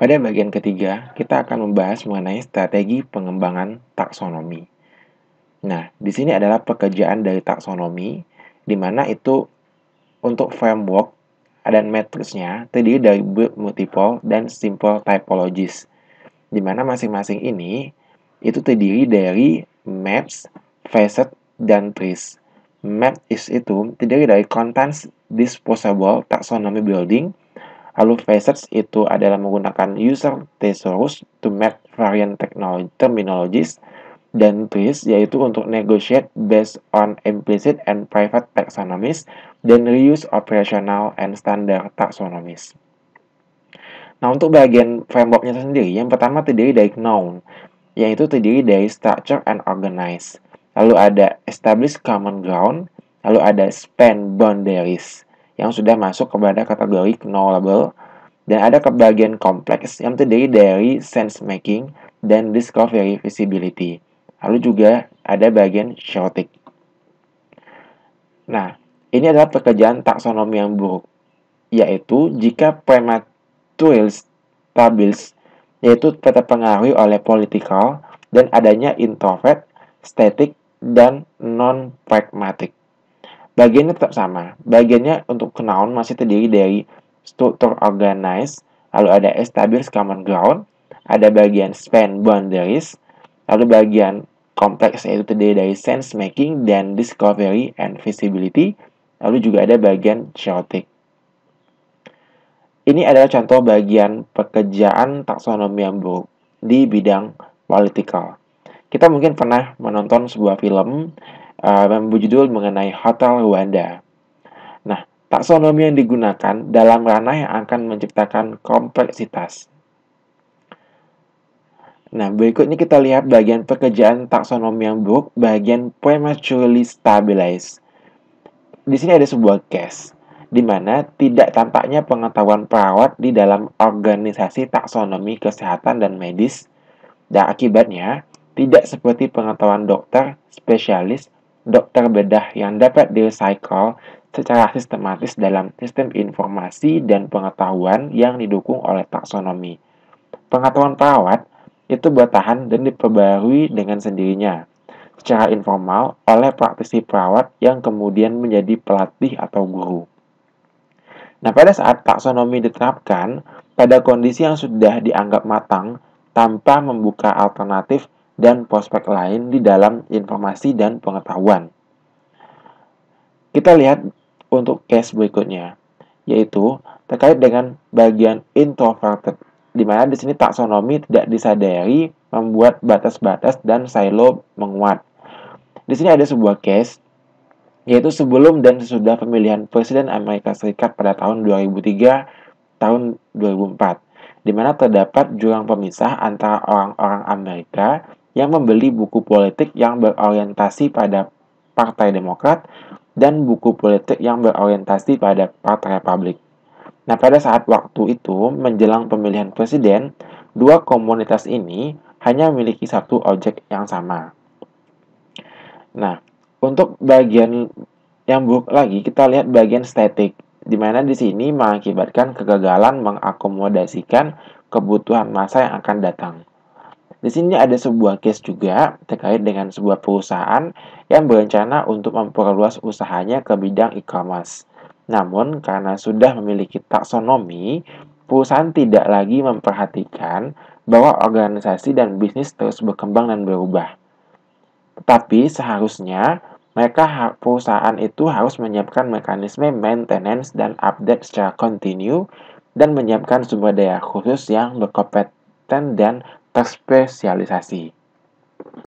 Pada bagian ketiga, kita akan membahas mengenai strategi pengembangan taksonomi. Nah, di sini adalah pekerjaan dari taksonomi, di mana itu untuk framework dan matriksnya terdiri dari build multiple dan simple typologies, di mana masing-masing ini itu terdiri dari maps, facet, dan trees. Map is itu terdiri dari contents disposable taxonomy building, Lalu facets itu adalah menggunakan user thesaurus to map variant terminologies dan trees yaitu untuk negotiate based on implicit and private taxonomies dan reuse operational and standard taxonomies. Nah, untuk bagian frameworknya sendiri, yang pertama terdiri dari noun, yaitu terdiri dari structure and organize. Lalu ada establish common ground, lalu ada span boundaries yang sudah masuk kepada kategori knowable dan ada kebagian kompleks yang terdiri dari sense making dan discovery visibility. Lalu juga ada bagian chaotic. Nah, ini adalah pekerjaan taksonomi yang buruk, yaitu jika prematuril stables yaitu terpengaruhi oleh political dan adanya introvert, static, dan non-pragmatic. Bagiannya tetap sama. Bagiannya untuk noun masih terdiri dari struktur organized, lalu ada establish common ground, ada bagian span boundaries, lalu bagian kompleks yaitu terdiri dari sense making dan discovery and visibility, lalu juga ada bagian chaotic. Ini adalah contoh bagian pekerjaan taksonomi yang buruk di bidang political. Kita mungkin pernah menonton sebuah film uh, ah, berjudul mengenai Hotel Rwanda. Nah, taksonomi yang digunakan dalam ranah yang akan menciptakan kompleksitas. Nah, berikutnya kita lihat bagian pekerjaan taksonomi yang buruk, bagian prematurely stabilized. Di sini ada sebuah case, di mana tidak tampaknya pengetahuan perawat di dalam organisasi taksonomi kesehatan dan medis, dan akibatnya tidak seperti pengetahuan dokter, spesialis, dokter bedah yang dapat di di-recycle secara sistematis dalam sistem informasi dan pengetahuan yang didukung oleh taksonomi. Pengetahuan perawat itu bertahan dan diperbarui dengan sendirinya secara informal oleh praktisi perawat yang kemudian menjadi pelatih atau guru. Nah, pada saat taksonomi diterapkan, pada kondisi yang sudah dianggap matang tanpa membuka alternatif dan prospek lain di dalam informasi dan pengetahuan. Kita lihat untuk case berikutnya, yaitu terkait dengan bagian introverted, di mana di sini taksonomi tidak disadari membuat batas-batas dan silo menguat. Di sini ada sebuah case yaitu sebelum dan sesudah pemilihan Presiden Amerika Serikat pada tahun 2003 tahun 2004 di mana terdapat jurang pemisah antara orang-orang Amerika yang membeli buku politik yang berorientasi pada Partai Demokrat dan buku politik yang berorientasi pada Partai Republik. Nah, pada saat waktu itu menjelang pemilihan presiden, dua komunitas ini hanya memiliki satu objek yang sama. Nah, untuk bagian yang buruk lagi, kita lihat bagian statik, di mana di sini mengakibatkan kegagalan mengakomodasikan kebutuhan masa yang akan datang. Di sini ada sebuah case juga terkait dengan sebuah perusahaan yang berencana untuk memperluas usahanya ke bidang e-commerce. Namun, karena sudah memiliki taksonomi, perusahaan tidak lagi memperhatikan bahwa organisasi dan bisnis terus berkembang dan berubah. Tetapi seharusnya mereka perusahaan itu harus menyiapkan mekanisme maintenance dan update secara kontinu dan menyiapkan sumber daya khusus yang berkompeten dan terspesialisasi.